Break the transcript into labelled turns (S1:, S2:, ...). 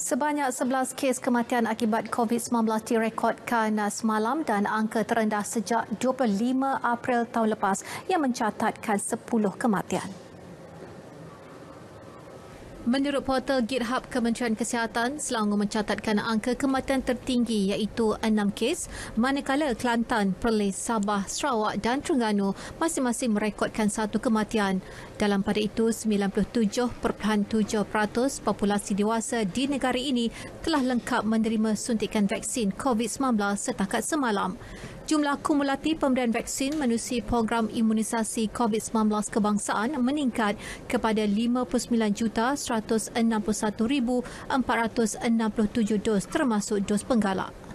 S1: Sebanyak 11 kes kematian akibat COVID-19 direkodkan uh, semalam dan angka terendah sejak 25 April tahun lepas yang mencatatkan 10 kematian. Menurut portal GitHub Kementerian Kesihatan, Selangor mencatatkan angka kematian tertinggi iaitu 6 kes, manakala Kelantan, Perlis, Sabah, Sarawak dan Terengganu masing-masing merekodkan satu kematian. Dalam pada itu, 97.7% populasi dewasa di negara ini telah lengkap menerima suntikan vaksin COVID-19 setakat semalam. Jumlah kumulatif pemberian vaksin menusi program imunisasi COVID-19 kebangsaan meningkat kepada 5.9.161.467
S2: dos termasuk dos penggalak.